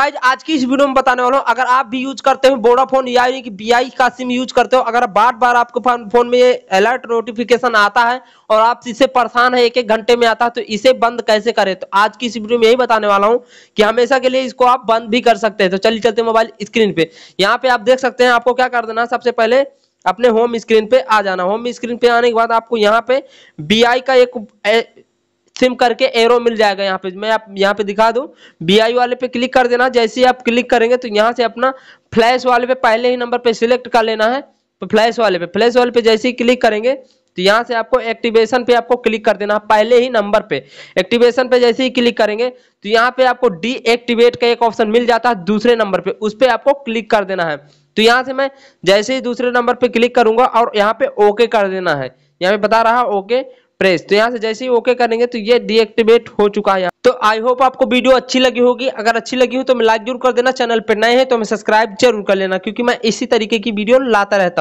guys आज की इस वीडियो में बताने वाला हूँ अगर आप भी यूज करते हो वोडाफोन या यानी कि बी का सिम यूज करते हो अगर बार बार आपको फोन में ये अलर्ट नोटिफिकेशन आता है और आप इसे परेशान है एक एक घंटे में आता है तो इसे बंद कैसे करें तो आज की इस वीडियो में यही बताने वाला हूँ कि हमेशा के लिए इसको आप बंद भी कर सकते हैं तो चलिए चलते मोबाइल स्क्रीन पे यहाँ पे आप देख सकते हैं आपको क्या कर देना सबसे पहले अपने होम स्क्रीन पे आ जाना होम स्क्रीन पे आने के बाद आपको यहाँ पे बी का एक सिम करके एरो मिल जाएगा यहाँ पे मैं आप यहाँ पे दिखा दूँ बी वाले पे क्लिक कर देना जैसे ही आप क्लिक करेंगे तो यहाँ से अपना फ्लैश वाले पे पहले ही नंबर पे सिलेक्ट कर लेना है तो फ्लैश वाले पे फ्लैश वाले पे जैसे ही क्लिक करेंगे तो यहाँ से आपको एक्टिवेशन पे आपको क्लिक कर देना पहले ही नंबर पे एक्टिवेशन पे जैसे ही क्लिक करेंगे तो यहाँ पे आपको डीएक्टिवेट का एक ऑप्शन मिल जाता है दूसरे नंबर पे उस पर आपको क्लिक कर देना है तो यहाँ से मैं जैसे ही दूसरे नंबर पे क्लिक करूंगा और यहाँ पे ओके कर देना है यहाँ पे बता रहा ओके प्रेस तो यहाँ से जैसे ही ओके करेंगे तो ये डीएक्टिवेट हो चुका है तो आई होप आपको वीडियो अच्छी लगी होगी अगर अच्छी लगी हो तो लाइक जरूर कर देना चैनल पर नए हैं तो हमें सब्सक्राइब जरूर कर लेना क्योंकि मैं इसी तरीके की वीडियो लाता रहता हूँ